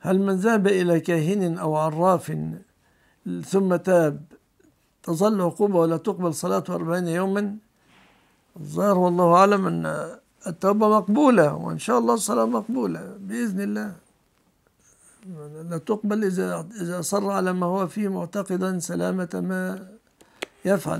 هل من ذهب إلى كاهن أو عراف ثم تاب تظل عقوبة ولا تقبل صلاته أربعين يوما الظاهر والله أعلم أن التوبة مقبولة وإن شاء الله الصلاة مقبولة بإذن الله لا تقبل إذا إذا أصر على ما هو فيه معتقدا سلامة ما يفعل